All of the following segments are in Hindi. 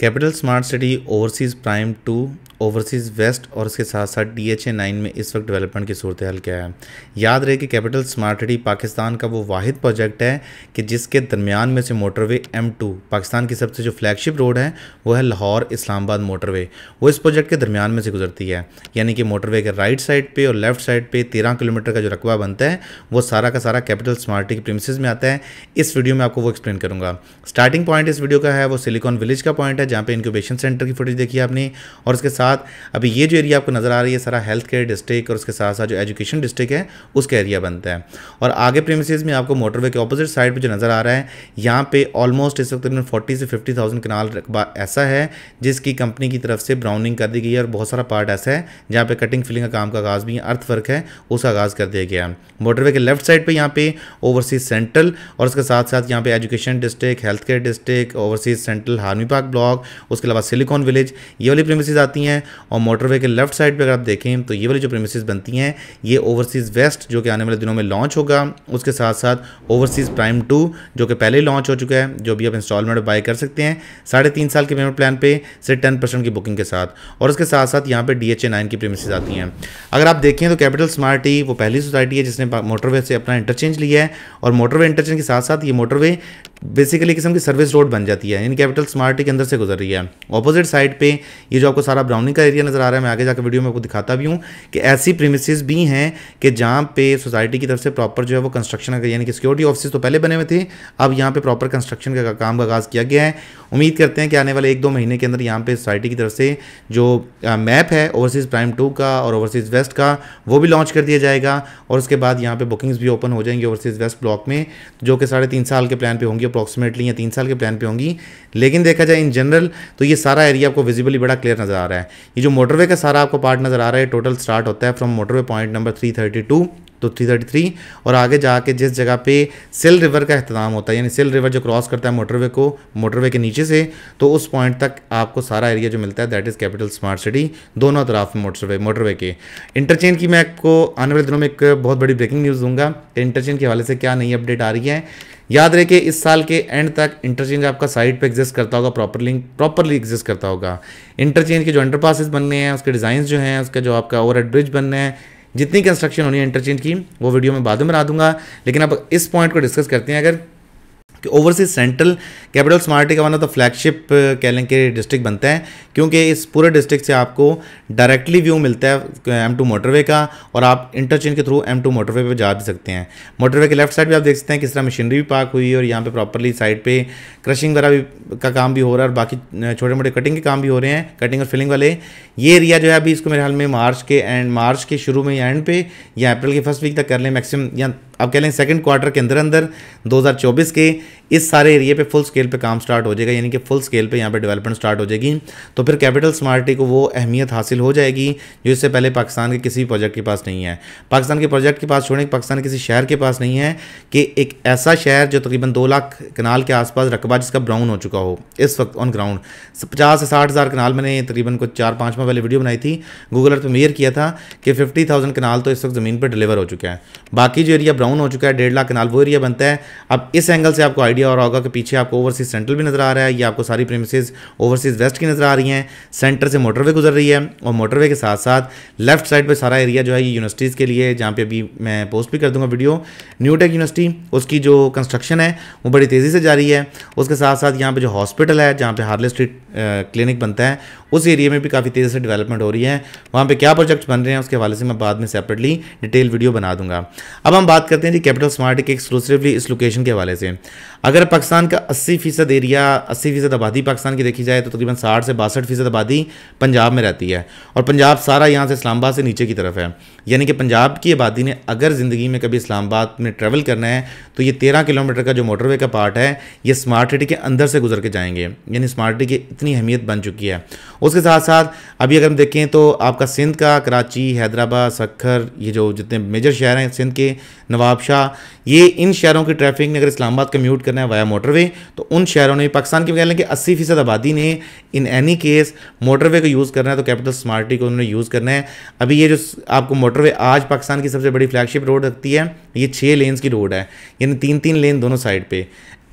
capital smart city overseas prime two overseas west और इसके साथ साथ डी एच ए नाइन में इस वक्त डेवलपमेंट की सूरत हाल क्या है याद रहे कि कैपिटल स्मार्ट सिटी पाकिस्तान का वो वाद प्रोजेक्ट है कि जिसके दरमियान में से मोटरवे एम टू पाकिस्तान की सबसे जो फ्लैगशिप रोड है वो है लाहौर इस्लामाबाद मोटरवे वो इस प्रोजेक्ट के दरमियान में से गुजरती है यानी कि मोटरवे के राइट साइड पर और लेफ्ट साइड पर तेरह किलोमीटर का जो रकबा बनता है वो सारा का सारा कैपिटल स्मार्ट सिटी के प्रिमिस में आता है इस वीडियो में आपको वो एक्सप्लेन करूँगा स्टार्टिंग पॉइंट इस वीडियो का है वो सिलिकॉन विलेज का पॉइंट है जहाँ पे इंक्यूबेशन सेंटर की फुटेज देखी है आपने और उसके साथ अभी ये जो एरिया आपको नज़र आ रही है सारा हेल्थ केयर डिस्ट्रिक्ट और उसके साथ साथ जो एजुकेशन डिस्ट्रिक्ट है उसका एरिया बनता है और आगे प्रेमिस में आपको मोटरवे के अपोजिट साइड पर जो नज़र आ रहा है यहाँ पे ऑलमोस्ट इस वक्त तकरीबन फोर्टी से फिफ्टी थाउजेंड कनाल रकबा ऐसा है जिसकी कंपनी की तरफ से ब्राउनिंग कर दी गई है और बहुत सारा पार्ट ऐसा है जहाँ पे कटिंग फिलिंग का काम का आगाज़ भी है अर्थ वर्क है उसका आगाज़ कर दिया गया मोटरवे के लेफ्ट साइड पर यहाँ पे ओवरसीज सेंट्रल और उसके साथ साथ यहाँ पे education district health care district overseas central हार्मी पार्क ब्लॉक शॉप उसके अलावा सिलिकॉन विलेज ये वाली प्रेमिसेज आती हैं और मोटरवे के लेफ्ट साइड पर अगर आप देखें तो ये वाली जो प्रेमिसेज बनती हैं ये ओवरसीज़ वेस्ट जो कि आने वाले दिनों में लॉन्च होगा उसके साथ साथ ओवरसीज़ प्राइम टू जो कि पहले लॉन्च हो चुका है जो भी आप इंस्टॉलमेंट बाय कर सकते हैं साढ़े तीन साल के पेमेंट प्लान पे सिर्फ टेन परसेंट की बुकिंग के साथ और उसके साथ साथ यहाँ पे डी एच नाइन की प्रीमिसज आती हैं अगर आप देखें तो कैपिटल स्मार्टी e, वो पहली सोसाइटी है जिसने मोटरवे से अपना इंटरचेंज लिया है और मोटरवे इंटरचेंज के साथ साथ ये मोटरवे बेसिकली किस्म की सर्विस रोड बन जाती है इन कैपिटल स्मार्टी के अंदर से गुजर रही है ऑपोजिट साइड पे ये जो आपको सारा ब्राउनिंग का एरिया नज़र आ रहा है मैं आगे जाकर वीडियो में आपको दिखाता भी हूँ कि ऐसी प्रीमिसिस भी हैं कि जहाँ पे सोसाइटी की तरफ से प्रॉपर जो है वो कंस्ट्रक्शन का यानी कि सिक्योरिटी ऑफिस तो पहले बने हुए थे अब यहाँ पर प्रॉपर कंस्ट्रक्शन का काम का आगाज़ किया गया है उम्मीद करते हैं कि आने वाले एक दो महीने के अंदर यहाँ पर सोसाइटी की तरफ से जो मैप है ओवरसीज़ प्राइम टू का और ओवरसीज़ वेस्ट का वो भी लॉन्च कर दिया जाएगा और उसके बाद यहाँ पर बुकिंग्स भी ओपन हो जाएंगी ओवरसीज़ वेस्ट ब्लॉक में जो कि साढ़े साल के प्लान पर होंगी अप्रॉक्सीमेटली या तीन साल के प्लान पर होंगी लेकिन देखा जाए इन जनरल जनरल तो ये सारा एरिया आपको विजिबली बड़ा क्लियर नज़र आ रहा है ये जो मोटरवे का सारा आपको पार्ट नज़र आ रहा है टोटल स्टार्ट होता है from motorway point number three thirty two तो 333 और आगे जाके जिस जगह पे सेल रिवर का अहतमाम होता है यानी सेल रिवर जो क्रॉस करता है मोटरवे को मोटरवे के नीचे से तो उस पॉइंट तक आपको सारा एरिया जो मिलता है that is capital smart city दोनों तरफ मोटरवे मोटरवे के इंटरचेंज की मैं आपको आने वाले दिनों में एक बहुत बड़ी ब्रेकिंग न्यूज़ दूंगा कि इंटरचेंज के हवाले से क्या नई अपडेट आ रही है याद रहे कि इस साल के एंड तक इंटरचेंज आपका साइट पे एग्जिस्ट करता होगा प्रॉपरली प्रॉपरली एग्जिस्ट करता होगा इंटरचेंज के जो अंडरपासेस बनने हैं उसके डिज़ाइन जो हैं उसका जो आपका ओवर ब्रिज बनने हैं जितनी कंस्ट्रक्शन होनी है इंटरचेंज की वो वीडियो में बाद में बना दूंगा लेकिन अब इस पॉइंट को डिस्कस करते हैं अगर कि ओवरसीज सेंट्रल कैपिटल स्मार्टी का वन ऑफ द फ्लैगशिप कह लें कि डिस्ट्रिक्ट बनता है क्योंकि इस पूरे डिस्ट्रिक्ट से आपको डायरेक्टली व्यू मिलता है एम टू मोटरवे का और आप इंटरचेंज के थ्रू एम टू मोटरवे पर जा भी सकते हैं मोटरवे के लेफ्ट साइड भी आप देख सकते हैं किस तरह मशीनरी भी पार्क हुई है और यहाँ पर प्रॉपरली साइड पर क्रशिंग वगैरह भी का काम भी हो रहा है और बाकी uh, छोटे मोटे कटिंग के काम भी हो रहे हैं कटिंग और फिलिंग वाले ये एरिया जो है अभी इसको मेरे ख्याल में मार्च के एंड मार्च के शुरू में या एंड पे या अप्रैल के फर्स्ट वीक तक कर लें मैक्सिमम या अब कह लें सेकेंड क्वार्टर के अंदर अंदर 2024 के इस सारे एरिया पे फुल स्केल पे काम स्टार्ट हो जाएगा यानी कि फुल स्केल पे यहाँ पे डेवलपमेंट स्टार्ट हो जाएगी तो फिर कैपिटल स्मार्टी को वो अहमियत हासिल हो जाएगी जो इससे पहले पाकिस्तान के किसी भी प्रोजेक्ट के पास नहीं है पाकिस्तान के प्रोजेक्ट के पास छोड़ें पाकिस्तान के किसी शहर के पास नहीं है कि एक ऐसा शहर जो तकरीबन दो लाख कनाल के आसपास रकबा जिसका ब्राउन हो चुका हो इस वक्त ऑन ग्राउंड पचास से साठ हज़ार कनाल मैंने तकरीबन कुछ चार पाँच माह पहले वीडियो बनाई थी गूगल अर्थ पर मेयर किया था कि फिफ्टी थाउजेंड कनाल तो इस वक्त ज़मीन पर डिलीवर हो चुका है बाकी जो एरिया ब्राउन हो चुका है डेढ़ लाख कनाल वो एरिया बनता है अब इस एंगल से आपको आइडिया आइडिया और होगा कि पीछे आपको ओवरसीज सेंट्रल भी नज़र आ रहा है या आपको सारी प्रेमिसज ओवरसीज वेस्ट की नज़र आ रही हैं सेंटर से मोटरवे गुजर रही है और मोटरवे के साथ साथ लेफ्ट साइड पर सारा एरिया जो है ये यूनिवर्सिटीज़ के लिए जहाँ पे अभी मैं पोस्ट भी कर दूँगा वीडियो न्यूटेक यूनिवर्सिटी उसकी जो कंस्ट्रक्शन है वो बड़ी तेज़ी से जारी है उसके साथ साथ यहाँ पर जो हॉस्पिटल है जहाँ पर हार्ले स्ट्रीट क्लिनिक बनता है उस एरिया में भी काफ़ी तेज़ी से डेवलपमेंट हो रही है वहाँ पर क्या प्रोजेक्ट्स बन रहे हैं उसके हवाले से मैं बाद में सेपरेटली डिटेल वीडियो बना दूंगा अब हम बात करते हैं जी कैपिटल स्मार्ट के एक्सक्लूसिवली इस लोकेशन के हवाले से अगर पाकिस्तान का अस्सी फ़ीसद एरिया अस्सी फ़ीसद आबादी पाकिस्तान की देखी जाए तो तकरीबन साठ से बासठ फ़ीसद आबादी पंजाब में रहती है और पंजाब सारा यहाँ से इस्लामाबाद से नीचे की तरफ है यानी कि पंजाब की आबादी ने अगर ज़िंदगी में कभी इस्लामाबाद में ट्रैवल करना है तो ये तेरह किलोमीटर का जो मोटरवे का पार्ट है ये स्मार्ट सिटी के अंदर से गुजर के जाएंगे यानी स्मार्ट सिटी की इतनी अहमियत बन चुकी है उसके साथ साथ अभी अगर हम देखें तो आपका सिंध का कराची हैदराबाद सखर ये जो जितने मेजर शहर हैं सिंध के नवाबशाह ये इन शहरों की ट्रैफिक ने अगर इस्लामाबाद कम्यूट करना है वाया मोटरवे तो उन शहरों ने पाकिस्तान की कह लें कि अस्सी फीसद आबादी ने इन एनी केस मोटरवे को यूज़ करना है तो कैपिटल स्मार्टी को उन्होंने यूज़ करना है अभी ये जो आपको मोटरवे आज पाकिस्तान की सबसे बड़ी फ्लैगशिप रोड रखती है ये छः लेन्स की रोड है यानी तीन तीन लेन दोनों साइड पर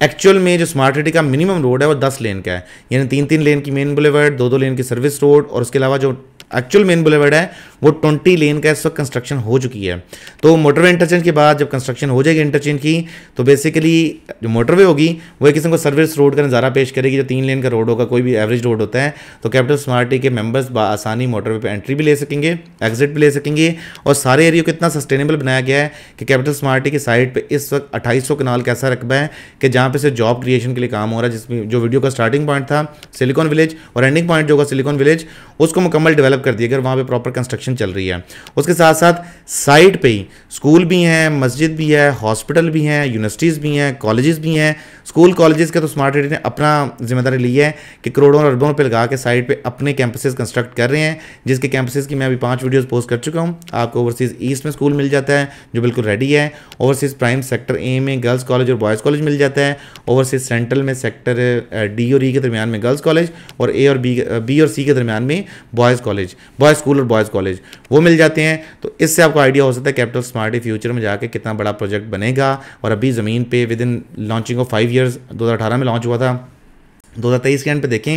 एक्चुअल में जो स्मार्ट सिटी का मिनिमम रोड है वो दस लेन का है यानी तीन तीन लेन की मेन बुलेवर्ड दो दो लेन की सर्विस रोड और उसके अलावा जो एक्चुअल मेन बुलेवर्ड है वो ट्वेंटी लेन का इस वक्त कंस्ट्रक्शन हो चुकी है तो मोटरवे इंटरचेंज के बाद जब कंस्ट्रक्शन हो जाएगी इंटरचेंज की तो बेसिकली जो मोटरवे होगी वो एक किस्म सर्विस रोड का नज़ारा पेश करेगी जो तीन लेन का रोड होगा कोई भी एवरेज रोड होता है तो कैपिटल स्मार्टी के मेम्बर्स आसानी मोटरवे पर एंट्री भी ले सकेंगे एग्जिट भी ले सकेंगे और सारे एरिया को इतना सस्टेनेबल बनाया गया है कि कैपिटल स्मार्टी की साइड पर इस वक्त अट्ठाईस कनाल का ऐसा रकबा है कि जहाँ पर सिर्फ जॉब क्रिएशन के लिए काम हो रहा है जिसमें जो वीडियो का स्टार्टिंग पॉइंट था सिलिकॉन विलेज और एंडिंग पॉइंट जो होगा सिलिकॉन विलेज उसको मुकम्मल डेवलप कर दिया अगर वहाँ पर प्रॉपर कंस्ट्रक्शन कंस्ट्रक्शन चल रही है उसके साथ साथ साइट पे ही स्कूल भी हैं मस्जिद भी है हॉस्पिटल भी हैं यूनिवर्सिटीज़ भी हैं कॉलेजेस भी हैं स्कूल कॉलेजेस का तो स्मार्ट सिटी ने अपना जिम्मेदारी ली है कि करोड़ों और अरबों रुपये लगा के साइट पर अपने कैंपसेज कंस्ट्रक्ट कर रहे हैं जिसके कैंपसेज की मैं अभी पाँच वीडियोज़ पोस्ट कर चुका हूँ आपको ओवरसीज़ ईस्ट में स्कूल मिल जाता है जो बिल्कुल रेडी है ओवरसीज़ प्राइम सेक्टर ए में गर्ल्स कॉलेज और बॉयज़ कॉलेज मिल जाता है ओवरसीज़ सेंट्रल में सेक्टर डी और ई e के दरमियान में गर्ल्स कॉलेज और ए और बी बी और सी के दरमियान में बॉयज़ कॉलेज बॉयज़ स्कूल और बॉयज़ कॉलेज परसेंटेज वो मिल जाते हैं तो इससे आपको आइडिया हो सकता है कैपिटल स्मार्ट फ्यूचर में जाके कितना बड़ा प्रोजेक्ट बनेगा और अभी ज़मीन पे within launching of five years दो में लॉन्च हुआ था दो के एंड पे देखें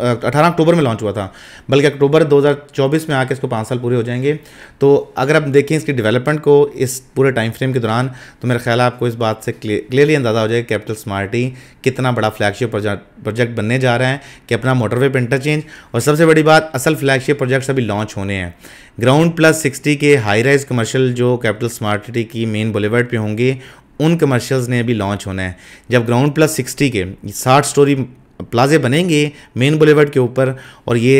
अठारह अक्टूबर में लॉन्च हुआ था बल्कि अक्टूबर 2024 में आके इसको पाँच साल पूरे हो जाएंगे तो अगर आप देखें इसकी डेवलपमेंट को इस पूरे टाइम फ्रेम के दौरान तो मेरा ख्याल आपको इस बात से क्लियरली अंदाज़ा हो जाएगा कैपिटल स्मार्टी कितना बड़ा फ्लैगशिप प्रोजेक्ट बनने जा रहा है कि अपना मोटरवे पर इंटरचेंज और सबसे बड़ी बात असल फ्लैगशिप प्रोजेक्ट्स अभी लॉन्च होने हैं ग्राउंड प्लस सिक्सटी के हाई राइज कमर्शियल जो कैपिटल स्मार्टी की मेन बुलेवर्ड पर होंगे उन कमर्शियल्स ने अभी लॉन्च होना है जब ग्राउंड प्लस सिक्सटी के साठ स्टोरी प्लाजे बनेंगे मेन बुलेवर्ड के ऊपर और ये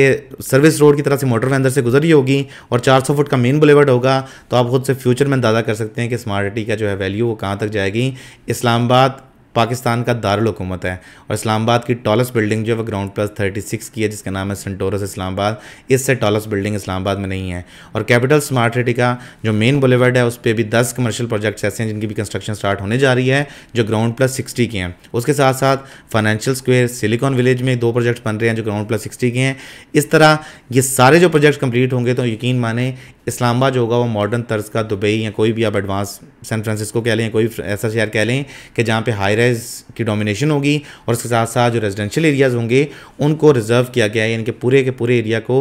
सर्विस रोड की तरफ से मोटर अंदर से गुजरी होगी और 400 फुट का मेन बुलेवर्ड होगा तो आप खुद से फ्यूचर में अंदाज़ा कर सकते हैं कि स्मार्ट सिटी का जो है वैल्यू वो कहाँ तक जाएगी इस्लामाबाद पाकिस्तान का दारकूमत है और इस्लामाबाद की टॉलस बिल्डिंग जो है ग्राउंड प्लस थर्टी सिक्स की है जिसका नाम है सेंटोरस इस्लामाबाद इससे टॉलस बिल्डिंग इस्लामाबाद में नहीं है और कैपिटल स्मार्ट सिटी का जो मेन बुलेवर्ड है उस पर भी दस कमर्शियल प्रोजेक्ट्स ऐसे हैं जिनकी भी कंस्ट्रक्शन स्टार्ट होने जा रही है जो ग्राउंड प्लस सिक्सटी के हैं उसके साथ साथ फाइनेंशियल स्क्वेयर सिलिकॉन विलेज में दो प्रोजेक्ट्स बन रहे हैं जो ग्राउंड प्लस सिक्सटी के हैं इस तरह ये सारे जो प्रोजेक्ट्स कंप्लीट होंगे तो यकीन माने इस्लामाबाद जो होगा वो मॉडर्न तर्ज का दुबई या कोई भी आप एडवांस सैन फ्रांसिस्को कह लें कोई ऐसा शहर कह लें कि जहाँ पे हाई एरियाज़ की डोमिनेशन होगी और उसके साथ साथ जो रेजिडेंशियल एरियाज़ होंगे उनको रिजर्व किया गया है यानी कि पूरे के पूरे एरिया को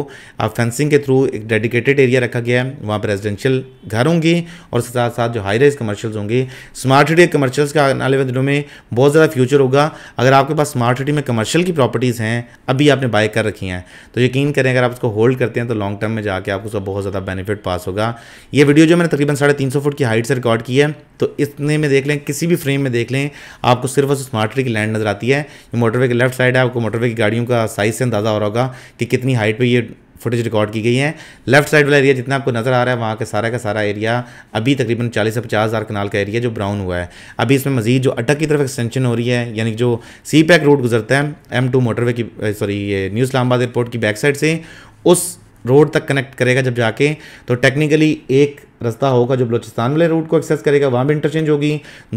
फेंसिंग के थ्रू एक डेडिकेटेड एरिया रखा गया है वहाँ पर रेजिडेंशियल घर होंगे और उसके साथ साथ जो हाई रेज कमर्शियल्स होंगे स्मार्ट सिटी कमर्शल्स के आने वाले दिनों में बहुत ज़्यादा फ्यूचर होगा अगर आपके पास स्मार्ट सिटी में कमर्शल की प्रॉपर्टीज़ हैं अभी आपने बाय कर रखी हैं तो यकीन करें अगर आप उसको होल्ड करते हैं तो लॉन्ग टर्म में जाकर आपको उसका बहुत ज़्यादा बेनिफिट पास होगा ये वीडियो जो मैंने तकरीबन साढ़े तीन सौ फुट की हाइट से रिकॉर्ड की है तो इतने में देख लें किसी भी फ्रेम में देख लें आप आपको सिर्फ और स्मार्ट की लैंड नज़र आती है ये मोटरवे की लेफ्ट साइड है आपको मोटरवे की गाड़ियों का साइज़ से अंदाज़ा हो रहा होगा कि कितनी हाइट पर ये फुटेज रिकॉर्ड की गई है लेफ्ट साइड वाला एरिया जितना आपको नज़र आ रहा है वहाँ का सारा का सारा एरिया अभी तकरीबन 40 से पचास हज़ार कनाल का एरिया जो ब्राउन हुआ है अभी इसमें मजीद जो अटक की तरफ एक्सटेंशन हो रही है यानी जो सी पैक रोड गुजरता है एम टू मोटरवे की सॉरी ये न्यू इस्लामाबाद एयरपोर्ट की बैक साइड से उस रोड तक कनेक्ट करेगा जब जाके तो टेक्निकली एक रास्ता होगा जो बलोचिस्तान वाले रूट को एक्सेस करेगा वहाँ भी इंटरचेंज होगी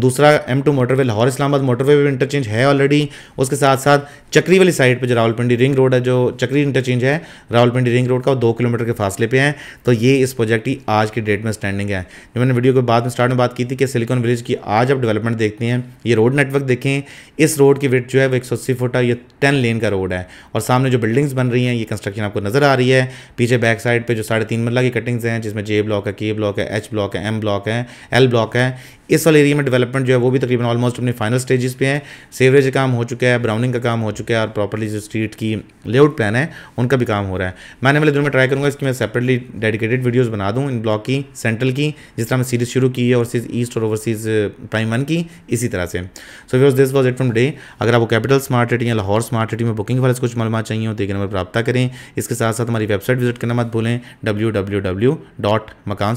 दूसरा M two motorway Lahore Islamabad motorway भी इंटरचेंज है ऑलरेडी उसके साथ साथ चक्री वाली साइड पर जो रावलपिंडी रिंग रोड है जो चक्री इंटरचेंज है रावलपिंडी रिंग रोड का दो किलोमीटर के फासले पे है तो ये इस प्रोजेक्ट की आज की डेट में स्टैंडिंग है जो मैंने वीडियो के बाद में स्टार्ट में बात की थी कि सिलिकॉन विलेज की आज आप डेवलपमेंट देखते हैं ये रोड नेटवर्क देखें इस रोड की वेट जो है वो एक सौ अस्सी फुट है ये टेन लेन का रोड है और सामने जो बिल्डिंग्स बन रही हैं ये कंस्ट्रक्शन आपको नजर आ रही है पीछे बैक साइड पर जो साढ़े तीन मरला की कटिंग्स हैं जिसमें जे ब्लॉक है के ब्लॉक ब्लॉक है एच ब्लॉक है एम ब्लॉक है एल ब्लॉक है इस वाले एरिया में डेवलपमेंट जो है वो भी तकरीबन ऑलमोस्ट अपने फाइनल स्टेजेस पे हैं सेवरेज का काम हो चुका है ब्राउनिंग का काम हो चुका है और प्रॉपरली जो स्ट्रीट की लेआउट प्लान है उनका भी काम हो रहा है मैंने वाले दिनों में ट्राई करूँगा इसकी मैं सेपरेटली डेडिकेटेड वीडियोज़ बना दूँ इन ब्लॉक की सेंट्रल की जिस तरह मैं सीरीज शुरू की है ओवरसीज ईस्ट और ओवरसीज प्राइम वन की इसी तरह से so viewers this was it from day अगर आपको कैपिटल स्मार्ट सिटी या लाहौर स्मार्ट सिटी में बुकिंग वाले कुछ मालूम चाहिए हो तो एक नंबर प्राप्त करें इसके साथ साथ हमारी वेबसाइट विजिट करना मत भूलें डब्ल्यू डब्ल्यू डब्ल्यू डॉट मकान